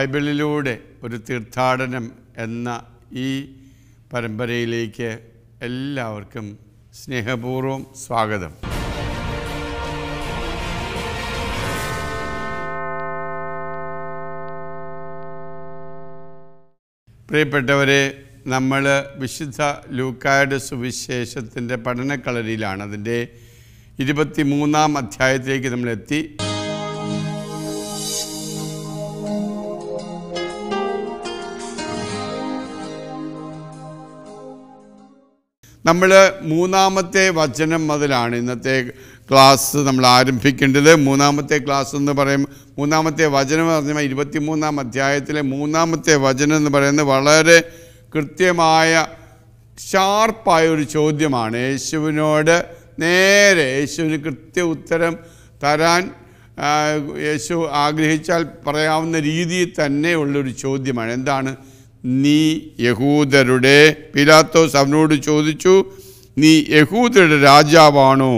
ബൈബിളിലൂടെ ഒരു തീർത്ഥാടനം എന്ന ഈ പരമ്പരയിലേക്ക് എല്ലാവർക്കും സ്നേഹപൂർവ്വം സ്വാഗതം പ്രിയപ്പെട്ടവരെ നമ്മൾ വിശുദ്ധ ലൂക്കായുടെ സുവിശേഷത്തിൻ്റെ പഠനക്കളരിയിലാണ് അതിൻ്റെ ഇരുപത്തി മൂന്നാം അധ്യായത്തിലേക്ക് നമ്മളെത്തി നമ്മൾ മൂന്നാമത്തെ വചനം മുതലാണ് ഇന്നത്തെ ക്ലാസ് നമ്മൾ ആരംഭിക്കേണ്ടത് മൂന്നാമത്തെ ക്ലാസ് എന്ന് പറയും മൂന്നാമത്തെ വചനം എന്ന് പറഞ്ഞാൽ ഇരുപത്തിമൂന്നാം അധ്യായത്തിലെ മൂന്നാമത്തെ വചനം എന്ന് പറയുന്നത് വളരെ കൃത്യമായ ഷാർപ്പായ ഒരു ചോദ്യമാണ് യേശുവിനോട് നേരെ യേശുവിന് കൃത്യ ഉത്തരം തരാൻ യേശു ആഗ്രഹിച്ചാൽ പറയാവുന്ന രീതിയിൽ തന്നെ ഉള്ളൊരു ചോദ്യമാണ് എന്താണ് നീ യഹൂദരുടെ പിലാത്തോസ് അവനോട് ചോദിച്ചു നീ യഹൂദരുടെ രാജാവാണോ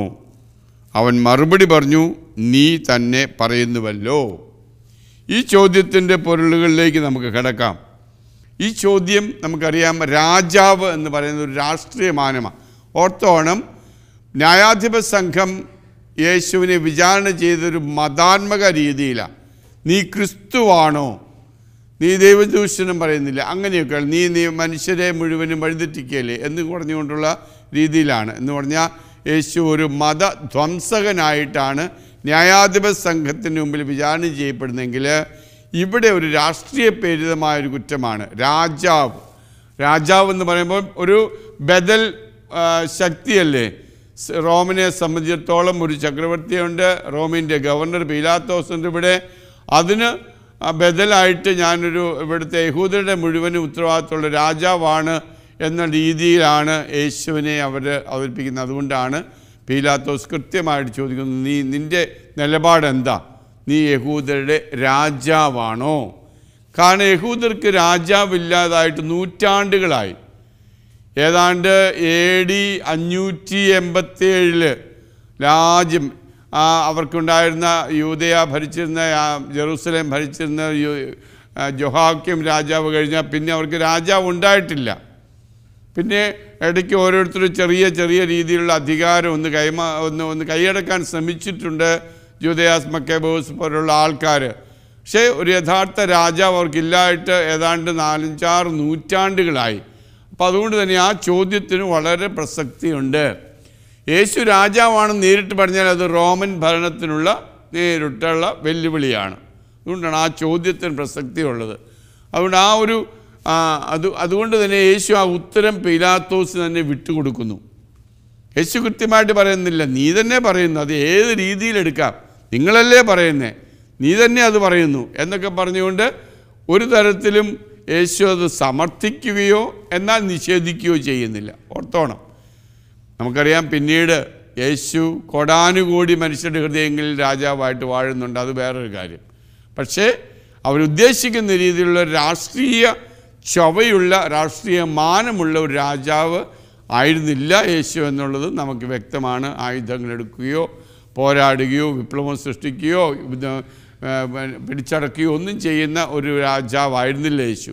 അവൻ മറുപടി പറഞ്ഞു നീ തന്നെ പറയുന്നുവല്ലോ ഈ ചോദ്യത്തിൻ്റെ പൊരുളുകളിലേക്ക് നമുക്ക് കിടക്കാം ഈ ചോദ്യം നമുക്കറിയാം രാജാവ് എന്ന് പറയുന്ന ഒരു രാഷ്ട്രീയ ഓർത്തോണം ന്യായാധിപ സംഘം യേശുവിനെ വിചാരണ ചെയ്തൊരു മതാത്മക രീതിയിലാണ് നീ ക്രിസ്തുവാണോ നീ ദൈവദൂഷണം പറയുന്നില്ല അങ്ങനെയൊക്കെ നീ നീ മനുഷ്യരെ മുഴുവനും വഴിതെറ്റിക്കുകയല്ലേ എന്ന് പറഞ്ഞുകൊണ്ടുള്ള രീതിയിലാണ് എന്ന് പറഞ്ഞാൽ യേശു ഒരു മതധ്വംസകനായിട്ടാണ് ന്യായാധിപ സംഘത്തിന് മുമ്പിൽ വിചാരണ ചെയ്യപ്പെടുന്നെങ്കിൽ ഇവിടെ ഒരു രാഷ്ട്രീയ പ്രേരിതമായ ഒരു കുറ്റമാണ് രാജാവ് രാജാവ് എന്ന് പറയുമ്പോൾ ഒരു ബദൽ ശക്തിയല്ലേ റോമിനെ സംബന്ധിച്ചിടത്തോളം ഒരു ചക്രവർത്തിയുണ്ട് റോമിൻ്റെ ഗവർണർ ഉണ്ട് ഇവിടെ അതിന് ബദലായിട്ട് ഞാനൊരു ഇവിടുത്തെ യഹൂദരുടെ മുഴുവനും ഉത്തരവാദിത്തമുള്ള രാജാവാണ് എന്ന രീതിയിലാണ് യേശുവിനെ അവർ അവതരിപ്പിക്കുന്നത് അതുകൊണ്ടാണ് പീലാത്തോസ് കൃത്യമായിട്ട് ചോദിക്കുന്നത് നീ നിൻ്റെ നിലപാടെന്താ നീ യഹൂദരുടെ രാജാവാണോ കാരണം യഹൂദർക്ക് രാജാവില്ലാതായിട്ട് നൂറ്റാണ്ടുകളായി ഏതാണ്ട് എ ഡി അഞ്ഞൂറ്റി ഏഴിൽ രാജ്യം അവർക്കുണ്ടായിരുന്ന യൂതയ ഭരിച്ചിരുന്ന ജെറൂസലേം ഭരിച്ചിരുന്ന ജൊഹാക്യം രാജാവ് കഴിഞ്ഞാൽ പിന്നെ അവർക്ക് രാജാവ് ഉണ്ടായിട്ടില്ല പിന്നെ ഇടയ്ക്ക് ഓരോരുത്തരും ചെറിയ ചെറിയ രീതിയിലുള്ള അധികാരം ഒന്ന് കൈമാ ഒന്ന് ഒന്ന് കൈയടക്കാൻ ശ്രമിച്ചിട്ടുണ്ട് ജൂതയാസ് മക്കേബോസ് പോലുള്ള ആൾക്കാർ പക്ഷേ ഒരു യഥാർത്ഥ രാജാവ് അവർക്കില്ലായിട്ട് ഏതാണ്ട് നാലഞ്ചാറ് നൂറ്റാണ്ടുകളായി അപ്പോൾ അതുകൊണ്ട് തന്നെ ആ ചോദ്യത്തിന് വളരെ പ്രസക്തിയുണ്ട് യേശു രാജാവാണ് നേരിട്ട് പറഞ്ഞാൽ അത് റോമൻ ഭരണത്തിനുള്ള നേരിട്ടുള്ള വെല്ലുവിളിയാണ് അതുകൊണ്ടാണ് ആ ചോദ്യത്തിന് പ്രസക്തിയുള്ളത് അതുകൊണ്ട് ആ ഒരു അത് അതുകൊണ്ട് തന്നെ യേശു ആ ഉത്തരം പീലാത്തോസ് തന്നെ വിട്ടുകൊടുക്കുന്നു യേശു കൃത്യമായിട്ട് പറയുന്നില്ല നീ തന്നെ പറയുന്നു അത് ഏത് രീതിയിലെടുക്കാം നിങ്ങളല്ലേ പറയുന്നേ നീ തന്നെ അത് പറയുന്നു എന്നൊക്കെ പറഞ്ഞുകൊണ്ട് ഒരു തരത്തിലും യേശു അത് സമർത്ഥിക്കുകയോ എന്നാൽ നിഷേധിക്കുകയോ ചെയ്യുന്നില്ല ഓർത്തോണം നമുക്കറിയാം പിന്നീട് യേശു കോടാനുകൂടി മനുഷ്യരുടെ ഹൃദയങ്ങളിൽ രാജാവായിട്ട് വാഴുന്നുണ്ട് അത് വേറൊരു കാര്യം പക്ഷേ അവരുദ്ദേശിക്കുന്ന രീതിയിലുള്ള രാഷ്ട്രീയ ചൊവയുള്ള രാഷ്ട്രീയ മാനമുള്ള ഒരു രാജാവ് ആയിരുന്നില്ല യേശു എന്നുള്ളത് നമുക്ക് വ്യക്തമാണ് ആയുധങ്ങളെടുക്കുകയോ പോരാടുകയോ വിപ്ലവം സൃഷ്ടിക്കുകയോ പിടിച്ചടക്കുകയോ ഒന്നും ചെയ്യുന്ന ഒരു രാജാവായിരുന്നില്ല യേശു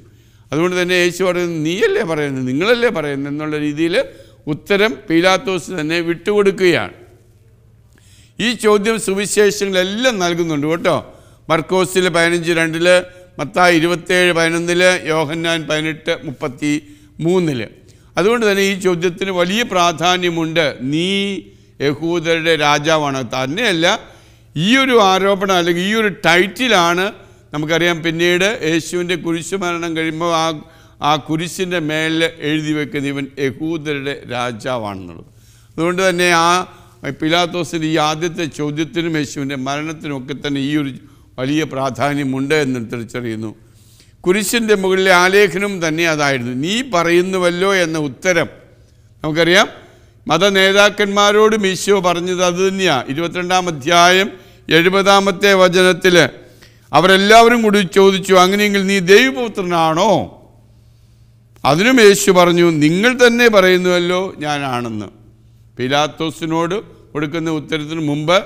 അതുകൊണ്ട് തന്നെ യേശു പറയുന്നത് നീയല്ലേ പറയുന്നത് നിങ്ങളല്ലേ പറയുന്നത് എന്നുള്ള രീതിയിൽ ഉത്തരം പീലാത്തോസ് തന്നെ വിട്ടുകൊടുക്കുകയാണ് ഈ ചോദ്യം സുവിശേഷങ്ങളെല്ലാം നൽകുന്നുണ്ട് കേട്ടോ മർക്കോസിൽ പതിനഞ്ച് രണ്ടിൽ മത്തായി ഇരുപത്തേഴ് പതിനൊന്നിൽ യോഹന്നാൻ പതിനെട്ട് മുപ്പത്തി മൂന്നിൽ അതുകൊണ്ട് തന്നെ ഈ ചോദ്യത്തിന് വലിയ പ്രാധാന്യമുണ്ട് നീ യഹൂദരുടെ രാജാവാണ് തന്നെയല്ല ഈ ഒരു ആരോപണം അല്ലെങ്കിൽ ഈ ഒരു ടൈറ്റിലാണ് നമുക്കറിയാം പിന്നീട് യേശുവിൻ്റെ കുരിശുമരണം കഴിയുമ്പോൾ ആ ആ കുരിശിൻ്റെ മേലിൽ എഴുതി വെക്കുന്ന ഇവൻ യഹൂദരുടെ രാജാവാണെന്നുള്ളത് അതുകൊണ്ട് തന്നെ ആ പിലാത്തോസിൻ്റെ ഈ ആദ്യത്തെ ചോദ്യത്തിനും യേശുവിൻ്റെ മരണത്തിനുമൊക്കെ തന്നെ ഈ ഒരു വലിയ പ്രാധാന്യമുണ്ട് എന്ന് തിരിച്ചറിയുന്നു കുരിശിൻ്റെ മുകളിലെ ആലേഖനം തന്നെ അതായിരുന്നു നീ പറയുന്നുവല്ലോ എന്ന ഉത്തരം നമുക്കറിയാം മത നേതാക്കന്മാരോടും ഈശോ പറഞ്ഞത് അത് തന്നെയാണ് ഇരുപത്തിരണ്ടാം അധ്യായം എഴുപതാമത്തെ വചനത്തിൽ അവരെല്ലാവരും കൂടി ചോദിച്ചു അങ്ങനെയെങ്കിൽ നീ ദൈവപുത്രനാണോ അതിനും യേശു പറഞ്ഞു നിങ്ങൾ തന്നെ പറയുന്നുവല്ലോ ഞാനാണെന്ന് പിലാത്തോസിനോട് കൊടുക്കുന്ന ഉത്തരത്തിന് മുമ്പ്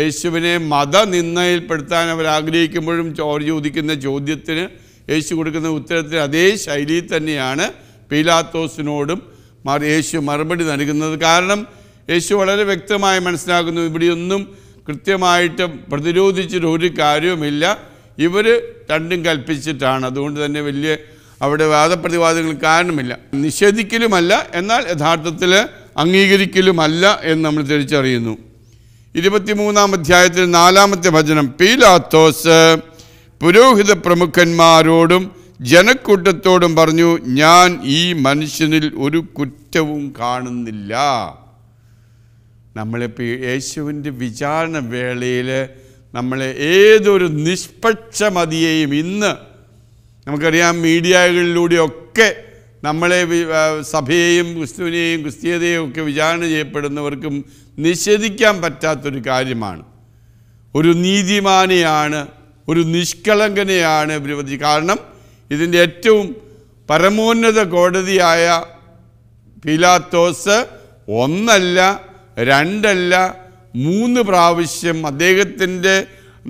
യേശുവിനെ മതനിന്ദയിൽപ്പെടുത്താൻ അവർ ആഗ്രഹിക്കുമ്പോഴും അവർ ചോദിക്കുന്ന ചോദ്യത്തിന് യേശു കൊടുക്കുന്ന ഉത്തരത്തിന് അതേ ശൈലിയിൽ തന്നെയാണ് പീലാത്തോസിനോടും യേശു മറുപടി നൽകുന്നത് കാരണം യേശു വളരെ വ്യക്തമായി മനസ്സിലാക്കുന്നു ഇവിടെയൊന്നും കൃത്യമായിട്ട് പ്രതിരോധിച്ചിട്ട് ഒരു കാര്യവുമില്ല ഇവർ രണ്ടും കൽപ്പിച്ചിട്ടാണ് അതുകൊണ്ട് തന്നെ വലിയ അവിടെ വാദപ്രതിവാദങ്ങൾ കാരണമില്ല നിഷേധിക്കലുമല്ല എന്നാൽ യഥാർത്ഥത്തിൽ അംഗീകരിക്കലുമല്ല എന്ന് നമ്മൾ തിരിച്ചറിയുന്നു ഇരുപത്തിമൂന്നാം അധ്യായത്തിൽ നാലാമത്തെ വചനം പീലാത്തോസ് പുരോഹിത പ്രമുഖന്മാരോടും ജനക്കൂട്ടത്തോടും പറഞ്ഞു ഞാൻ ഈ മനുഷ്യനിൽ ഒരു കുറ്റവും കാണുന്നില്ല നമ്മളിപ്പോൾ യേശുവിൻ്റെ വിചാരണ വേളയിൽ നമ്മളെ ഏതൊരു നിഷ്പക്ഷമതിയെയും ഇന്ന് നമുക്കറിയാം മീഡിയകളിലൂടെയൊക്കെ നമ്മളെ സഭയെയും ക്രിസ്തുവിനെയും ക്രിസ്തീയതയും ഒക്കെ വിചാരണ ചെയ്യപ്പെടുന്നവർക്കും നിഷേധിക്കാൻ പറ്റാത്തൊരു കാര്യമാണ് ഒരു നീതിമാനെയാണ് ഒരു നിഷ്കളങ്കനെയാണ് ബ്രവതി കാരണം ഇതിൻ്റെ ഏറ്റവും പരമോന്നത കോടതിയായ ഫിലാത്തോസ് ഒന്നല്ല രണ്ടല്ല മൂന്ന് പ്രാവശ്യം അദ്ദേഹത്തിൻ്റെ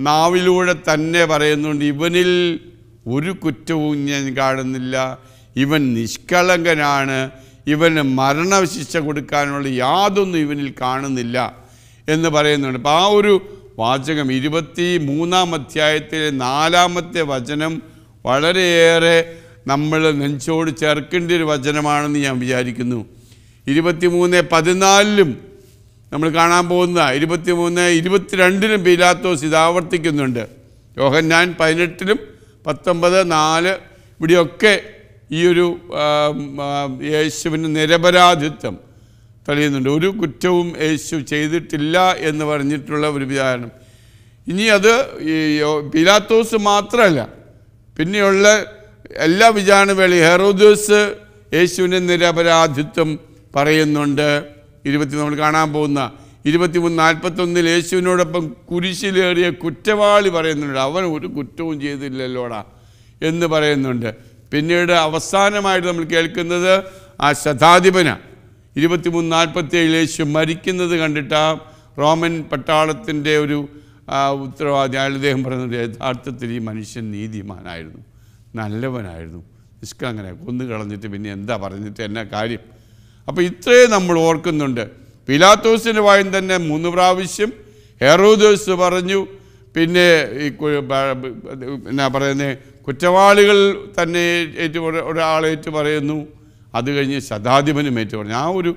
നാവിലൂടെ തന്നെ പറയുന്നുണ്ട് ഇവനിൽ ഒരു കുറ്റവും ഞാൻ കാണുന്നില്ല ഇവൻ നിഷ്കളങ്കനാണ് ഇവന് മരണശിക്ഷ കൊടുക്കാനുള്ള യാതൊന്നും ഇവനിൽ കാണുന്നില്ല എന്ന് പറയുന്നുണ്ട് അപ്പോൾ ആ ഒരു വാചകം ഇരുപത്തി മൂന്നാം അധ്യായത്തിലെ നാലാമത്തെ വചനം വളരെയേറെ നമ്മൾ നെഞ്ചോട് ചേർക്കേണ്ട ഒരു വചനമാണെന്ന് ഞാൻ വിചാരിക്കുന്നു മൂന്ന് പതിനാലിലും നമ്മൾ കാണാൻ പോകുന്ന മൂന്ന് ഇരുപത്തിരണ്ടിലും പീലാത്തോസ് ഇത് ആവർത്തിക്കുന്നുണ്ട് യോഹന്നാൻ പതിനെട്ടിലും പത്തൊമ്പത് നാല് ഇവിടെയൊക്കെ ഈ ഒരു യേശുവിൻ്റെ നിരപരാധിത്വം തെളിയുന്നുണ്ട് ഒരു കുറ്റവും യേശു ചെയ്തിട്ടില്ല എന്ന് പറഞ്ഞിട്ടുള്ള ഒരു വിചാരണം ഇനി അത് ഈ പിലാത്തോസ് മാത്രമല്ല പിന്നെയുള്ള എല്ലാ വിചാരണ വേളി ഹെറോദോസ് യേശുവിൻ്റെ നിരപരാധിത്വം പറയുന്നുണ്ട് ഇരുപത്തി നമ്മൾ കാണാൻ പോകുന്ന ഇരുപത്തിമൂന്ന് നാൽപ്പത്തൊന്നിൽ യേശുവിനോടൊപ്പം കുരിശിലേറിയ കുറ്റവാളി പറയുന്നുണ്ട് അവൻ ഒരു കുറ്റവും ചെയ്തില്ലല്ലോടാ എന്ന് പറയുന്നുണ്ട് പിന്നീട് അവസാനമായിട്ട് നമ്മൾ കേൾക്കുന്നത് ആ ശതാധിപന ഇരുപത്തിമൂന്ന് നാൽപ്പത്തിയേഴ് യേശു മരിക്കുന്നത് കണ്ടിട്ട് ആ റോമൻ പട്ടാളത്തിൻ്റെ ഒരു ഉത്തരവാദി അയാൾ ഇദ്ദേഹം പറയുന്നത് യഥാർത്ഥത്തിൽ ഈ മനുഷ്യൻ നീതിമാനായിരുന്നു നല്ലവനായിരുന്നു നിഷ്കളങ്ങനെ കൊന്നു കളഞ്ഞിട്ട് പിന്നെ എന്താ പറഞ്ഞിട്ട് എന്നാ കാര്യം അപ്പോൾ ഇത്രയും നമ്മൾ ഓർക്കുന്നുണ്ട് പിലാത്തോസിൻ്റെ വായിൽ തന്നെ മൂന്ന് പ്രാവശ്യം ഹെറോദോസ് പറഞ്ഞു പിന്നെ ഈ എന്നാ പറയുന്നത് കുറ്റവാളികൾ തന്നെ ഏറ്റു ഒരാളേറ്റു പറയുന്നു അത് കഴിഞ്ഞ് ശതാധിപനും ഏറ്റു പറഞ്ഞു ആ ഒരു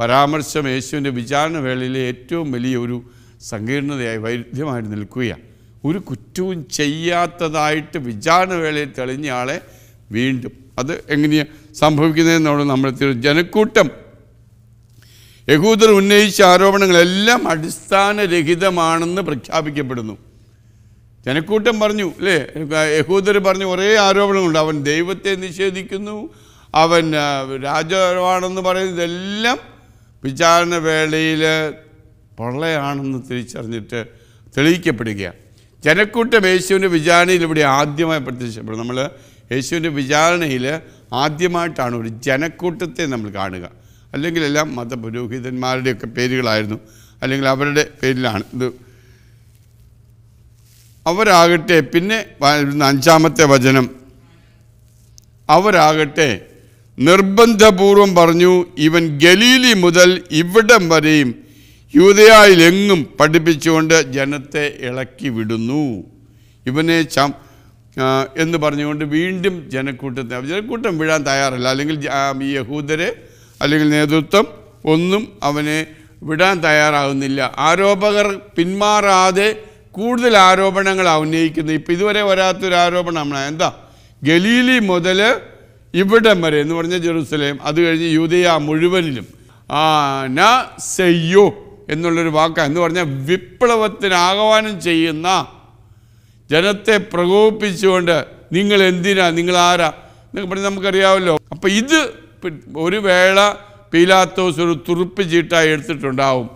പരാമർശം യേശുവിൻ്റെ വിചാരണ വേളയിലെ ഏറ്റവും വലിയൊരു സങ്കീർണതയായി വൈരുദ്ധ്യമായി നിൽക്കുകയാണ് ഒരു കുറ്റവും ചെയ്യാത്തതായിട്ട് വിചാരണ വേളയിൽ തെളിഞ്ഞയാളെ വീണ്ടും അത് എങ്ങനെയാണ് സംഭവിക്കുന്നതെന്നോട് നമ്മൾ ജനക്കൂട്ടം യഹൂദർ ഉന്നയിച്ച ആരോപണങ്ങളെല്ലാം അടിസ്ഥാനരഹിതമാണെന്ന് പ്രഖ്യാപിക്കപ്പെടുന്നു ജനക്കൂട്ടം പറഞ്ഞു അല്ലേ യഹൂദർ പറഞ്ഞു ഒരേ ആരോപണങ്ങളുണ്ട് അവൻ ദൈവത്തെ നിഷേധിക്കുന്നു അവൻ രാജാവാണെന്ന് പറയുന്നത് ഇതെല്ലാം വിചാരണ വേളയിൽ പൊള്ളയാണെന്ന് തിരിച്ചറിഞ്ഞിട്ട് തെളിയിക്കപ്പെടുകയാണ് ജനക്കൂട്ടം യേശുവിൻ്റെ വിചാരണയിൽ ഇവിടെ ആദ്യമായി പ്രത്യക്ഷപ്പെടും നമ്മൾ യേശുവിൻ്റെ വിചാരണയിൽ ആദ്യമായിട്ടാണ് ഒരു ജനക്കൂട്ടത്തെ നമ്മൾ കാണുക അല്ലെങ്കിൽ എല്ലാം മതപുരോഹിതന്മാരുടെയൊക്കെ പേരുകളായിരുന്നു അല്ലെങ്കിൽ അവരുടെ പേരിലാണ് ഇത് അവരാകട്ടെ പിന്നെ അഞ്ചാമത്തെ വചനം അവരാകട്ടെ നിർബന്ധപൂർവം പറഞ്ഞു ഇവൻ ഗലീലി മുതൽ ഇവിടം വരെയും യുവതയായിലെങ്ങും പഠിപ്പിച്ചുകൊണ്ട് ജനത്തെ ഇളക്കി വിടുന്നു ഇവനെ ചം എന്ന് പറഞ്ഞുകൊണ്ട് വീണ്ടും ജനക്കൂട്ടത്തെ ജനക്കൂട്ടം വീഴാൻ തയ്യാറല്ല അല്ലെങ്കിൽ ഈ യഹൂദരെ അല്ലെങ്കിൽ നേതൃത്വം ഒന്നും അവനെ വിടാൻ തയ്യാറാകുന്നില്ല ആരോപകർ പിന്മാറാതെ കൂടുതൽ ആരോപണങ്ങൾ ഉന്നയിക്കുന്നു ഇപ്പം ഇതുവരെ വരാത്തൊരു നമ്മൾ എന്താ ഗലീലി മുതൽ ഇവിടെ വരെ എന്ന് പറഞ്ഞ ജെറുസലേം അത് കഴിഞ്ഞ് യൂതയ മുഴുവനിലും ആ ന സെയ്യോ എന്നുള്ളൊരു വാക്ക എന്ന് പറഞ്ഞാൽ വിപ്ലവത്തിന് ആഹ്വാനം ചെയ്യുന്ന ജനത്തെ പ്രകോപിപ്പിച്ചുകൊണ്ട് നിങ്ങൾ എന്തിനാ നിങ്ങൾ ആരാ എന്നൊക്കെ പറഞ്ഞ് നമുക്കറിയാമല്ലോ അപ്പം ഇത് ഒരു വേള പീലാത്തോസ് ഒരു തുറുപ്പ് ചീട്ടായി എടുത്തിട്ടുണ്ടാവും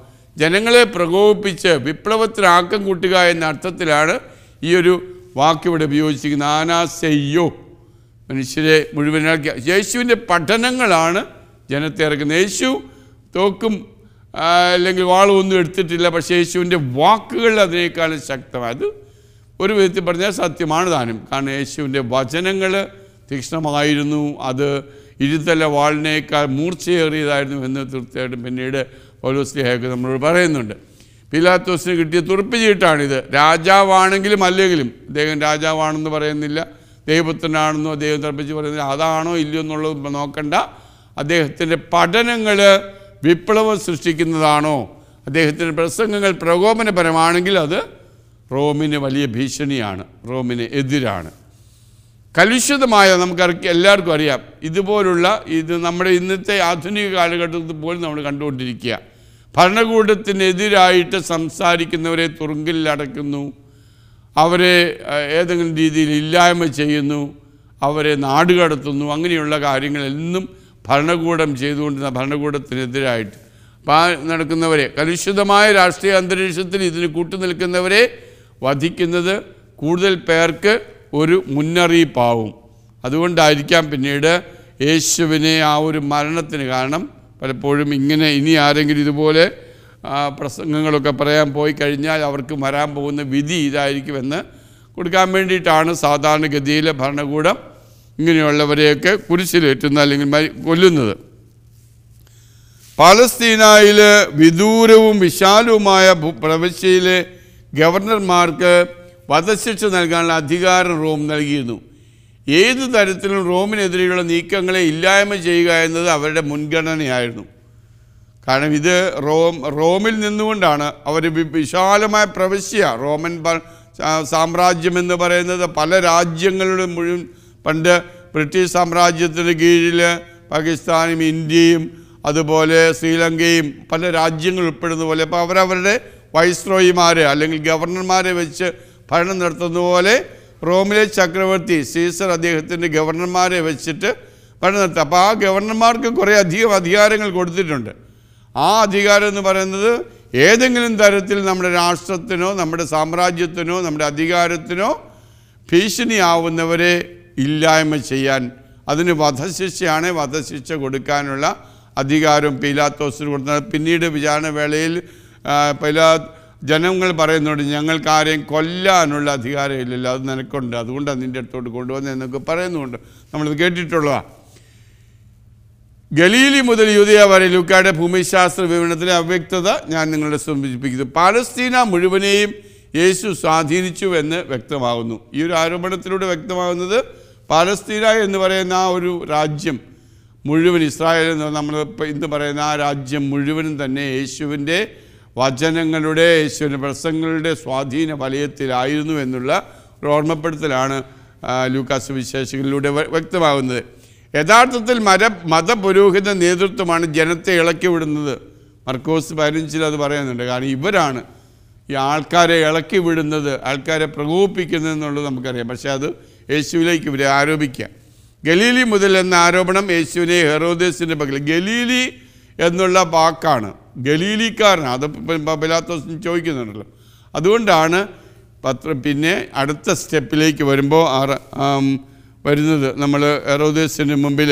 ജനങ്ങളെ പ്രകോപിപ്പിച്ച് വിപ്ലവത്തിനാക്കം കൂട്ടുക എന്ന അർത്ഥത്തിലാണ് ഈ ഒരു വാക്കിവിടെ ഉപയോഗിച്ചിരിക്കുന്നത് സെയ്യോ മനുഷ്യരെ മുഴുവനാക്കി യേശുവിൻ്റെ പഠനങ്ങളാണ് ജനത്തെ ഇറക്കുന്നത് യേശു തോക്കും അല്ലെങ്കിൽ വാളും ഒന്നും എടുത്തിട്ടില്ല പക്ഷേ യേശുവിൻ്റെ വാക്കുകൾ അതിനേക്കാളും ശക്തമായി അത് ഒരു വിധത്തിൽ പറഞ്ഞാൽ സത്യമാണ് താനും കാരണം യേശുവിൻ്റെ വചനങ്ങൾ തീക്ഷ്ണമായിരുന്നു അത് ഇരുത്തല വാളിനേക്കാൾ മൂർച്ചയേറിയതായിരുന്നു എന്ന് തീർച്ചയായിട്ടും പിന്നീട് പൗലോസ്ലിഹയ്ക്ക് നമ്മളോട് പറയുന്നുണ്ട് പിലാത്തോസിന് കിട്ടിയ തുറപ്പ് ചീട്ടാണിത് രാജാവാണെങ്കിലും അല്ലെങ്കിലും അദ്ദേഹം രാജാവാണെന്ന് പറയുന്നില്ല ദൈവപുത്രനാണെന്നോ അദ്ദേഹം തർപ്പിച്ച് പറയുന്നില്ല അതാണോ ഇല്ലയോ എന്നുള്ളത് നോക്കണ്ട അദ്ദേഹത്തിൻ്റെ പഠനങ്ങൾ വിപ്ലവം സൃഷ്ടിക്കുന്നതാണോ അദ്ദേഹത്തിൻ്റെ പ്രസംഗങ്ങൾ പ്രകോപനപരമാണെങ്കിൽ അത് റോമിന് വലിയ ഭീഷണിയാണ് റോമിന് എതിരാണ് കലുഷിതമായ നമുക്ക് എല്ലാവർക്കും അറിയാം ഇതുപോലുള്ള ഇത് നമ്മുടെ ഇന്നത്തെ ആധുനിക കാലഘട്ടത്തിൽ പോലും നമ്മൾ കണ്ടുകൊണ്ടിരിക്കുക ഭരണകൂടത്തിനെതിരായിട്ട് സംസാരിക്കുന്നവരെ തുറുങ്കിലടക്കുന്നു അവരെ ഏതെങ്കിലും രീതിയിൽ ഇല്ലായ്മ ചെയ്യുന്നു അവരെ നാടുകടത്തുന്നു അങ്ങനെയുള്ള കാര്യങ്ങളെന്നും ഭരണകൂടം ചെയ്തുകൊണ്ടിരുന്ന ഭരണകൂടത്തിനെതിരായിട്ട് അപ്പോൾ നടക്കുന്നവരെ കലുഷിതമായ രാഷ്ട്രീയ അന്തരീക്ഷത്തിൽ ഇതിന് കൂട്ടുനിൽക്കുന്നവരെ വധിക്കുന്നത് കൂടുതൽ പേർക്ക് ഒരു മുന്നറിയിപ്പാവും അതുകൊണ്ടായിരിക്കാം പിന്നീട് യേശുവിനെ ആ ഒരു മരണത്തിന് കാരണം പലപ്പോഴും ഇങ്ങനെ ഇനി ആരെങ്കിലും ഇതുപോലെ പ്രസംഗങ്ങളൊക്കെ പറയാൻ പോയി കഴിഞ്ഞാൽ അവർക്ക് വരാൻ പോകുന്ന വിധി ഇതായിരിക്കുമെന്ന് കൊടുക്കാൻ വേണ്ടിയിട്ടാണ് സാധാരണഗതിയിലെ ഭരണകൂടം ഇങ്ങനെയുള്ളവരെയൊക്കെ കുരിശിലേറ്റുന്ന അല്ലെങ്കിൽ കൊല്ലുന്നത് പാലസ്തീനായിലെ വിദൂരവും വിശാലവുമായ പ്രവിശ്യയിലെ ഗവർണർമാർക്ക് വധശിക്ഷ നൽകാനുള്ള അധികാരം റോം നൽകിയിരുന്നു ഏത് തരത്തിലും റോമിനെതിരെയുള്ള നീക്കങ്ങളെ ഇല്ലായ്മ ചെയ്യുക എന്നത് അവരുടെ മുൻഗണനയായിരുന്നു കാരണം ഇത് റോം റോമിൽ നിന്നുകൊണ്ടാണ് അവർ വിശാലമായ പ്രവശ്യ റോമൻ സാമ്രാജ്യം എന്ന് പറയുന്നത് പല രാജ്യങ്ങളുടെ മുഴുവൻ പണ്ട് ബ്രിട്ടീഷ് സാമ്രാജ്യത്തിന് കീഴിൽ പാകിസ്ഥാനും ഇന്ത്യയും അതുപോലെ ശ്രീലങ്കയും പല രാജ്യങ്ങൾ ഉൾപ്പെടുന്ന പോലെ അപ്പോൾ അവരവരുടെ വൈസ്രോയിമാരെ അല്ലെങ്കിൽ ഗവർണർമാരെ വെച്ച് ഭരണം നടത്തുന്നതുപോലെ റോമിലെ ചക്രവർത്തി സീസർ അദ്ദേഹത്തിൻ്റെ ഗവർണർമാരെ വെച്ചിട്ട് ഭരണം നടത്തുക അപ്പോൾ ആ ഗവർണർമാർക്ക് കുറേ അധികം അധികാരങ്ങൾ കൊടുത്തിട്ടുണ്ട് ആ അധികാരം എന്ന് പറയുന്നത് ഏതെങ്കിലും തരത്തിൽ നമ്മുടെ രാഷ്ട്രത്തിനോ നമ്മുടെ സാമ്രാജ്യത്തിനോ നമ്മുടെ അധികാരത്തിനോ ഭീഷണിയാവുന്നവരെ ഇല്ലായ്മ ചെയ്യാൻ അതിന് വധശിക്ഷയാണ് വധശിക്ഷ കൊടുക്കാനുള്ള അധികാരം പീലാത്തോസിന് കൊടുത്തത് പിന്നീട് വിചാരണ വേളയിൽ പീലാ ജനങ്ങൾ പറയുന്നുണ്ട് ഞങ്ങൾക്ക് ആരെയും കൊല്ലാനുള്ള അധികാരമില്ലല്ലോ അത് നിനക്കുണ്ട് അതുകൊണ്ടാണ് നിൻ്റെ അടുത്തോട്ട് കൊണ്ടുവന്ന് എന്നൊക്കെ പറയുന്നുണ്ട് നമ്മളിത് കേട്ടിട്ടുള്ളതാണ് ഗലീലി മുതൽ യുദ്ധ വരെ ലൂക്കായുടെ ഭൂമിശാസ്ത്ര വിവരണത്തിലെ അവ്യക്തത ഞാൻ നിങ്ങളുടെ സൂചിപ്പിക്കുന്നു പാലസ്തീന മുഴുവനെയും യേശു സ്വാധീനിച്ചു എന്ന് വ്യക്തമാകുന്നു ഈ ഒരു ആരോപണത്തിലൂടെ വ്യക്തമാകുന്നത് പാലസ്തീന എന്ന് പറയുന്ന ആ ഒരു രാജ്യം മുഴുവൻ ഇസ്രായേൽ എന്ന് നമ്മൾ ഇന്ന് പറയുന്ന ആ രാജ്യം മുഴുവനും തന്നെ യേശുവിൻ്റെ വചനങ്ങളുടെ യേശുവിൻ്റെ പ്രസംഗങ്ങളുടെ സ്വാധീന വലയത്തിലായിരുന്നു എന്നുള്ള ഒരു ഓർമ്മപ്പെടുത്തലാണ് ലൂക്കാസ് വിശേഷങ്ങളിലൂടെ വ്യക്തമാകുന്നത് യഥാർത്ഥത്തിൽ മര മതപുരോഹിത നേതൃത്വമാണ് ജനത്തെ ഇളക്കി വിടുന്നത് മർക്കോസ് പതിനഞ്ചിൽ അത് പറയുന്നുണ്ട് കാരണം ഇവരാണ് ഈ ആൾക്കാരെ ഇളക്കി വിടുന്നത് ആൾക്കാരെ പ്രകോപിപ്പിക്കുന്നത് എന്നുള്ളത് നമുക്കറിയാം പക്ഷേ അത് യേശുവിലേക്ക് ഇവരെ ആരോപിക്കാം ഗലീലി മുതൽ എന്ന ആരോപണം യേശുവിനെ ഹെറോദേസിൻ്റെ പക്കൽ ഗലീലി എന്നുള്ള വാക്കാണ് ഗലീലിക്കാരനാണ് അത് പിലാത്തോസ് ചോദിക്കുന്നുണ്ടല്ലോ അതുകൊണ്ടാണ് പത്ര പിന്നെ അടുത്ത സ്റ്റെപ്പിലേക്ക് വരുമ്പോൾ ആറ് വരുന്നത് നമ്മൾ എറോദേശിന് മുമ്പിൽ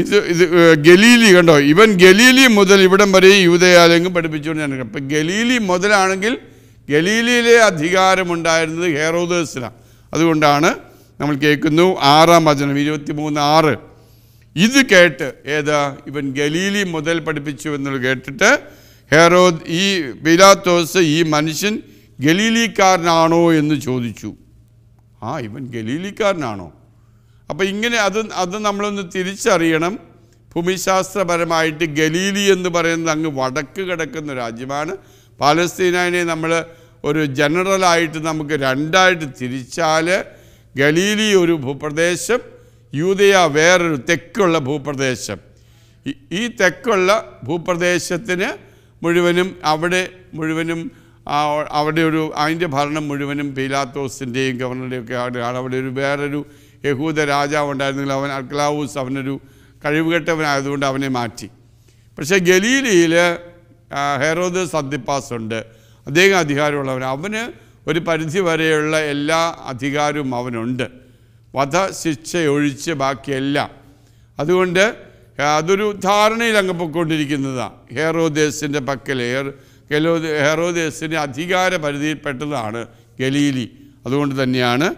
ഇത് ഇത് ഗലീലി കണ്ടോ ഇവൻ ഗലീലി മുതൽ ഇവിടം വരെ യൂതയാലയങ്ങൾ പഠിപ്പിച്ചുകൊണ്ട് ഞാൻ അപ്പം ഗലീലി മുതലാണെങ്കിൽ ഗലീലിയിലെ അധികാരമുണ്ടായിരുന്നത് ഹെറോദേഴ്സിലാണ് അതുകൊണ്ടാണ് നമ്മൾ കേൾക്കുന്നു ആറാം വചനം ഇരുപത്തി മൂന്ന് ആറ് ഇത് കേട്ട് ഏതാ ഇവൻ ഗലീലി മുതൽ പഠിപ്പിച്ചു എന്നുള്ളത് കേട്ടിട്ട് ഹെറോ ഈ പിലാത്തോസ് ഈ മനുഷ്യൻ ഗലീലിക്കാരനാണോ എന്ന് ചോദിച്ചു ആ ഇവൻ ഗലീലിക്കാരനാണോ അപ്പോൾ ഇങ്ങനെ അത് അത് നമ്മളൊന്ന് തിരിച്ചറിയണം ഭൂമിശാസ്ത്രപരമായിട്ട് ഗലീലി എന്ന് പറയുന്നത് അങ്ങ് വടക്ക് കിടക്കുന്ന രാജ്യമാണ് പാലസ്തീനെ നമ്മൾ ഒരു ജനറലായിട്ട് നമുക്ക് രണ്ടായിട്ട് തിരിച്ചാൽ ഗലീലി ഒരു ഭൂപ്രദേശം യൂതയ വേറൊരു തെക്കുള്ള ഭൂപ്രദേശം ഈ തെക്കുള്ള ഭൂപ്രദേശത്തിന് മുഴുവനും അവിടെ മുഴുവനും അവിടെ ഒരു അതിൻ്റെ ഭരണം മുഴുവനും പീലാത്തോസിൻ്റെയും ഒക്കെ ആണ് അവിടെ ഒരു വേറൊരു യഹൂദ രാജാവ് ഉണ്ടായിരുന്നെങ്കിൽ അവൻ അർക്കലാവൂസ് അവനൊരു കഴിവുകെട്ടവനായതുകൊണ്ട് അവനെ മാറ്റി പക്ഷേ ഗലീലയിൽ ഹെറോദ് സദ്യപ്പാസ് ഉണ്ട് അദ്ദേഹം അധികാരമുള്ളവൻ അവന് ഒരു പരിധി വരെയുള്ള എല്ലാ അധികാരവും അവനുണ്ട് ഒഴിച്ച് ബാക്കിയെല്ലാം അതുകൊണ്ട് അതൊരു ധാരണയിൽ അങ്ങ് പൊയ്ക്കൊണ്ടിരിക്കുന്നതാണ് ഹെറോദേസിൻ്റെ പക്കൽ ഹെർ ഹെലോ ഹെറോദേസിൻ്റെ അധികാര പരിധിയിൽപ്പെട്ടതാണ് ഗലീലി അതുകൊണ്ട് തന്നെയാണ്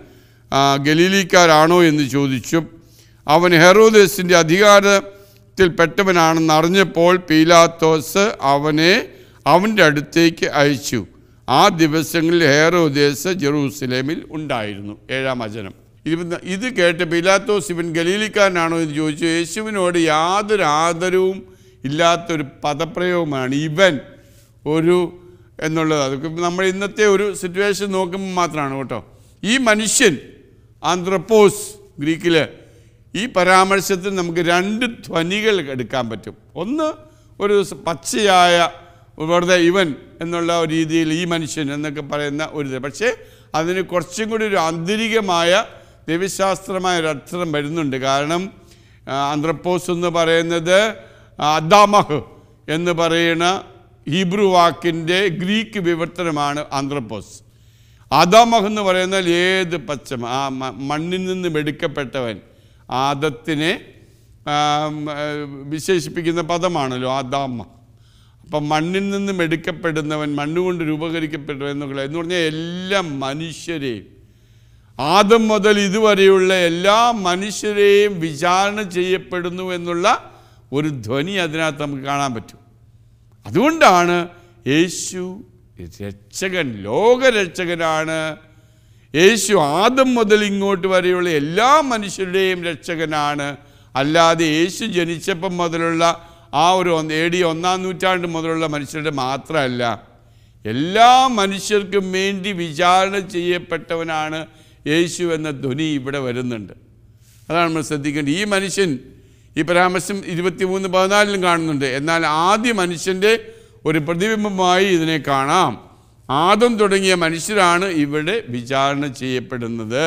ഗലീലിക്കാരാണോ എന്ന് ചോദിച്ചു അവൻ ഹെറോദേസിൻ്റെ അധികാരത്തിൽ പെട്ടവനാണെന്ന് അറിഞ്ഞപ്പോൾ പീലാത്തോസ് അവനെ അവൻ്റെ അടുത്തേക്ക് അയച്ചു ആ ദിവസങ്ങളിൽ ഹെറോദേസ് ജെറൂസലേമിൽ ഉണ്ടായിരുന്നു ഏഴാം വചനം ഇരുപത്തി ഇത് കേട്ട് പിലാത്തോസ് ഇവൻ ഗലീലിക്കാരനാണോ എന്ന് ചോദിച്ചു യേശുവിനോട് യാതൊരു ആദരവും ഇല്ലാത്തൊരു പദപ്രയോഗമാണ് ഇവൻ ഒരു എന്നുള്ളത് അതൊക്കെ നമ്മൾ ഇന്നത്തെ ഒരു സിറ്റുവേഷൻ നോക്കുമ്പോൾ മാത്രമാണ് കേട്ടോ ഈ മനുഷ്യൻ ആന്ത്രപ്പോസ് ഗ്രീക്കിൽ ഈ പരാമർശത്തിൽ നമുക്ക് രണ്ട് ധ്വനികൾ എടുക്കാൻ പറ്റും ഒന്ന് ഒരു പച്ചയായ വെറുതെ ഇവൻ എന്നുള്ള രീതിയിൽ ഈ മനുഷ്യൻ എന്നൊക്കെ പറയുന്ന ഒരു പക്ഷേ അതിന് കുറച്ചും കൂടി ഒരു ആന്തരികമായ ദൈവശാസ്ത്രമായ അക്ഷരം വരുന്നുണ്ട് കാരണം അന്ത്രപ്പോസ് എന്ന് പറയുന്നത് അദാമഹ് എന്ന് പറയുന്ന ഹീബ്രു വാക്കിൻ്റെ ഗ്രീക്ക് വിവർത്തനമാണ് ആന്ത്രപ്പോസ് അദാമഹ് എന്ന് പറയുന്നാൽ ഏത് പച്ചമ ആ മണ്ണിൽ നിന്ന് എടുക്കപ്പെട്ടവൻ ആദത്തിനെ വിശേഷിപ്പിക്കുന്ന പദമാണല്ലോ ആദാമ അപ്പം മണ്ണിൽ നിന്നും എടുക്കപ്പെടുന്നവൻ മണ്ണുകൊണ്ട് രൂപീകരിക്കപ്പെടുന്നവൻ എന്ന് പറഞ്ഞാൽ എല്ലാ മനുഷ്യരെയും ആദം മുതൽ ഇതുവരെയുള്ള എല്ലാ മനുഷ്യരെയും വിചാരണ ചെയ്യപ്പെടുന്നു എന്നുള്ള ഒരു ധ്വനി അതിനകത്ത് നമുക്ക് കാണാൻ പറ്റും അതുകൊണ്ടാണ് യേശു രക്ഷകൻ ലോകരക്ഷകനാണ് യേശു ആദം മുതൽ ഇങ്ങോട്ട് വരെയുള്ള എല്ലാ മനുഷ്യരുടെയും രക്ഷകനാണ് അല്ലാതെ യേശു ജനിച്ചപ്പം മുതലുള്ള ആ ഒരു എ ഡി ഒന്നാം നൂറ്റാണ്ട് മുതലുള്ള മനുഷ്യരുടെ മാത്രമല്ല എല്ലാ മനുഷ്യർക്കും വേണ്ടി വിചാരണ ചെയ്യപ്പെട്ടവനാണ് യേശു എന്ന ധ്വനി ഇവിടെ വരുന്നുണ്ട് അതാണ് നമ്മൾ ശ്രദ്ധിക്കേണ്ടത് ഈ മനുഷ്യൻ ഈ പരാമർശം മൂന്ന് പതിനാലിലും കാണുന്നുണ്ട് എന്നാൽ ആദ്യ മനുഷ്യൻ്റെ ഒരു പ്രതിബിംബമായി ഇതിനെ കാണാം ആദം തുടങ്ങിയ മനുഷ്യരാണ് ഇവിടെ വിചാരണ ചെയ്യപ്പെടുന്നത്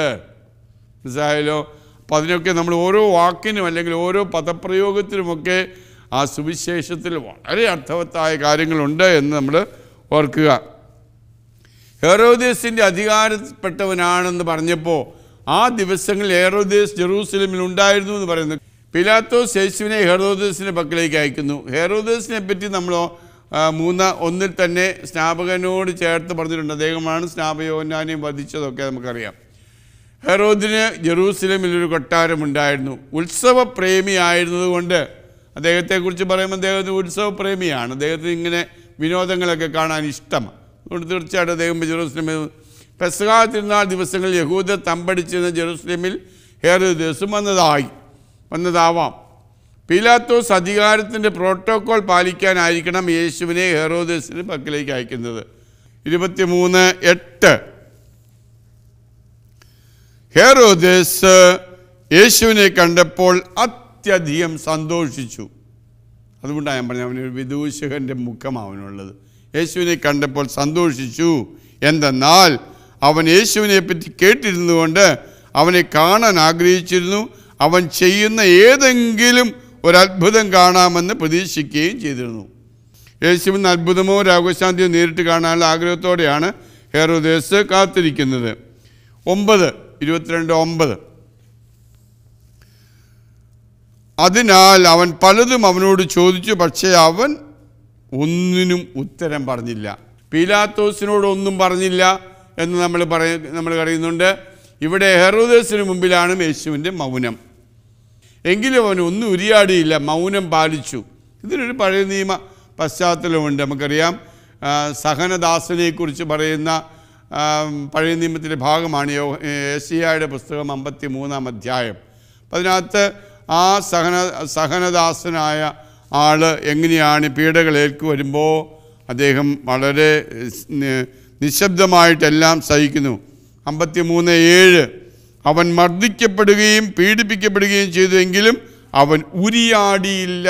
മനസ്സിലായാലോ അപ്പം അതിനൊക്കെ നമ്മൾ ഓരോ വാക്കിനും അല്ലെങ്കിൽ ഓരോ പദപ്രയോഗത്തിനുമൊക്കെ ആ സുവിശേഷത്തിൽ വളരെ അർത്ഥവത്തായ കാര്യങ്ങളുണ്ട് എന്ന് നമ്മൾ ഓർക്കുക ഹെറോദേസിൻ്റെ അധികാരപ്പെട്ടവനാണെന്ന് പറഞ്ഞപ്പോൾ ആ ദിവസങ്ങളിൽ ഹെറോദേസ് ജെറൂസലമിൽ ഉണ്ടായിരുന്നു എന്ന് പറയുന്നു പിലാത്തോസ് യേശുവിനെ ഹെറോദേസിൻ്റെ പക്കലേക്ക് അയക്കുന്നു ഹെറോദേസിനെ പറ്റി നമ്മൾ മൂന്ന് ഒന്നിൽ തന്നെ സ്നാപകനോട് ചേർത്ത് പറഞ്ഞിട്ടുണ്ട് അദ്ദേഹമാണ് സ്നാപയോന്നാനെയും വധിച്ചതൊക്കെ നമുക്കറിയാം ഹെറോദിന് ജെറൂസലമിൽ ഒരു കൊട്ടാരമുണ്ടായിരുന്നു ഉത്സവ പ്രേമിയായിരുന്നതുകൊണ്ട് അദ്ദേഹത്തെക്കുറിച്ച് പറയുമ്പോൾ അദ്ദേഹത്തിന് ഉത്സവ പ്രേമിയാണ് അദ്ദേഹത്തിന് ഇങ്ങനെ വിനോദങ്ങളൊക്കെ കാണാൻ ഇഷ്ടമാണ് തീർച്ചയായിട്ടും അദ്ദേഹം ജെറൂസലേമിൽ പെസഹാ തിരുനാൾ ദിവസങ്ങളിൽ യഹൂദ തമ്പടിച്ചിരുന്ന ജെറൂസലേമിൽ ദിവസം വന്നതായി വന്നതാവാം പീലാത്തോസ് അധികാരത്തിൻ്റെ പ്രോട്ടോകോൾ പാലിക്കാനായിരിക്കണം യേശുവിനെ ഹെറോദേസിന് പക്കലേക്ക് അയക്കുന്നത് ഇരുപത്തിമൂന്ന് എട്ട് ഹെറോദേസ് യേശുവിനെ കണ്ടപ്പോൾ അത്യധികം സന്തോഷിച്ചു അതുകൊണ്ടാണ് ഞാൻ പറഞ്ഞത് അവനൊരു വിദൂഷകൻ്റെ മുഖം അവനുള്ളത് യേശുവിനെ കണ്ടപ്പോൾ സന്തോഷിച്ചു എന്തെന്നാൽ അവൻ യേശുവിനെ പറ്റി കേട്ടിരുന്നുകൊണ്ട് അവനെ കാണാൻ ആഗ്രഹിച്ചിരുന്നു അവൻ ചെയ്യുന്ന ഏതെങ്കിലും ഒരു അത്ഭുതം കാണാമെന്ന് പ്രതീക്ഷിക്കുകയും ചെയ്തിരുന്നു യേശുവിന് അത്ഭുതമോ രാഘശാന്തിയോ നേരിട്ട് കാണാനുള്ള ആഗ്രഹത്തോടെയാണ് ഹെറോദേസ് കാത്തിരിക്കുന്നത് ഒമ്പത് ഇരുപത്തിരണ്ട് ഒമ്പത് അതിനാൽ അവൻ പലതും അവനോട് ചോദിച്ചു പക്ഷേ അവൻ ഒന്നിനും ഉത്തരം പറഞ്ഞില്ല പീലാത്തോസിനോട് ഒന്നും പറഞ്ഞില്ല എന്ന് നമ്മൾ പറയ നമ്മൾ കറിയുന്നുണ്ട് ഇവിടെ ഹെറോദേസിന് മുമ്പിലാണ് യേശുവിൻ്റെ മൗനം എങ്കിലും അവൻ ഒന്നും ഉരിയാടിയില്ല മൗനം പാലിച്ചു ഇതിനൊരു പഴയ നിയമ പശ്ചാത്തലമുണ്ട് നമുക്കറിയാം സഹനദാസനെക്കുറിച്ച് പറയുന്ന പഴയ നിയമത്തിൻ്റെ ഭാഗമാണ് യോ ഏസിയായുടെ പുസ്തകം അമ്പത്തി മൂന്നാം അധ്യായം അതിനകത്ത് ആ സഹന സഹനദാസനായ ആൾ എങ്ങനെയാണ് പീഡകളേൽക്കു വരുമ്പോൾ അദ്ദേഹം വളരെ നിശബ്ദമായിട്ടെല്ലാം സഹിക്കുന്നു അമ്പത്തി മൂന്ന് ഏഴ് അവൻ മർദ്ദിക്കപ്പെടുകയും പീഡിപ്പിക്കപ്പെടുകയും ചെയ്തുവെങ്കിലും അവൻ ഉരിയാടിയില്ല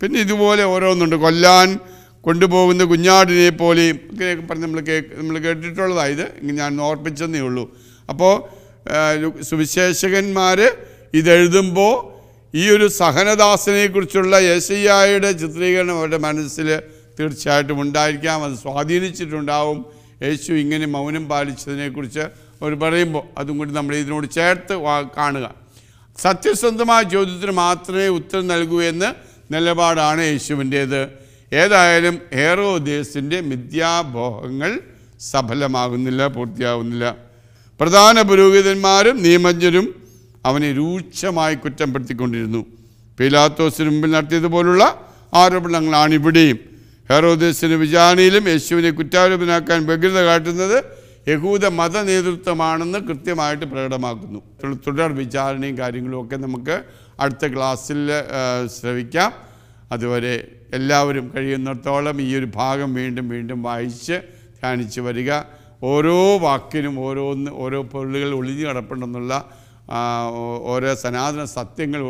പിന്നെ ഇതുപോലെ ഓരോന്നുണ്ട് കൊല്ലാൻ കൊണ്ടുപോകുന്ന കുഞ്ഞാടിനെ പോലെയും ഇങ്ങനെയൊക്കെ പറഞ്ഞ് നമ്മൾ കേ നമ്മൾ കേട്ടിട്ടുള്ളതായത് ഞാൻ ഓർപ്പിച്ചെന്നേ ഉള്ളൂ അപ്പോൾ സുവിശേഷകന്മാർ ഇതെഴുതുമ്പോൾ ഈ ഒരു സഹനദാസനെക്കുറിച്ചുള്ള യേശയ്യായുടെ ചിത്രീകരണം അവരുടെ മനസ്സിൽ തീർച്ചയായിട്ടും ഉണ്ടായിരിക്കാം അത് സ്വാധീനിച്ചിട്ടുണ്ടാവും യേശു ഇങ്ങനെ മൗനം പാലിച്ചതിനെക്കുറിച്ച് അവർ പറയുമ്പോൾ അതും കൂടി നമ്മൾ ഇതിനോട് ചേർത്ത് കാണുക സത്യസന്ധമായ ചോദ്യത്തിന് മാത്രമേ ഉത്തരം നൽകൂ എന്ന് നിലപാടാണ് യേശുവിൻ്റേത് ഏതായാലും ഹേറോദേശിൻ്റെ മിഥ്യാഭോഹങ്ങൾ സഫലമാകുന്നില്ല പൂർത്തിയാകുന്നില്ല പ്രധാന പുരോഹിതന്മാരും നിയമജ്ഞരും അവനെ രൂക്ഷമായി കുറ്റപ്പെടുത്തിക്കൊണ്ടിരുന്നു പീലാത്തോസിന് മുമ്പിൽ നടത്തിയതുപോലുള്ള ആരോപണങ്ങളാണ് ഇവിടെയും ഹെറോദേശിന് വിചാരണയിലും യേശുവിനെ കുറ്റാരോപനാക്കാൻ വ്യഗ്രത കാട്ടുന്നത് യഹൂദ മത നേതൃത്വമാണെന്ന് കൃത്യമായിട്ട് പ്രകടമാക്കുന്നു തുടർ വിചാരണയും കാര്യങ്ങളും ഒക്കെ നമുക്ക് അടുത്ത ക്ലാസ്സിൽ ശ്രവിക്കാം അതുവരെ എല്ലാവരും കഴിയുന്നിടത്തോളം ഈ ഒരു ഭാഗം വീണ്ടും വീണ്ടും വായിച്ച് ധ്യാനിച്ച് വരിക ഓരോ വാക്കിനും ഓരോന്ന് ഓരോ പൊരുളുകൾ ഒളിഞ്ഞു കിടപ്പുണ്ടെന്നുള്ള ഓരോ സനാതന സത്യങ്ങൾ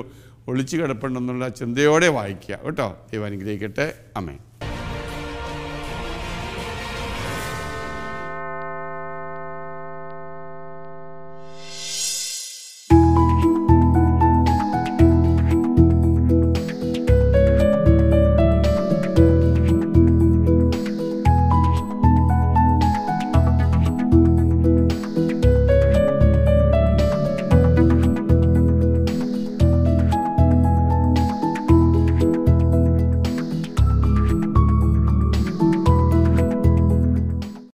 ഒളിച്ചു കിടപ്പുണ്ടെന്നുള്ള ചിന്തയോടെ വായിക്കുക കേട്ടോ ദൈവം അനുഗ്രഹിക്കട്ടെ അമ്മേ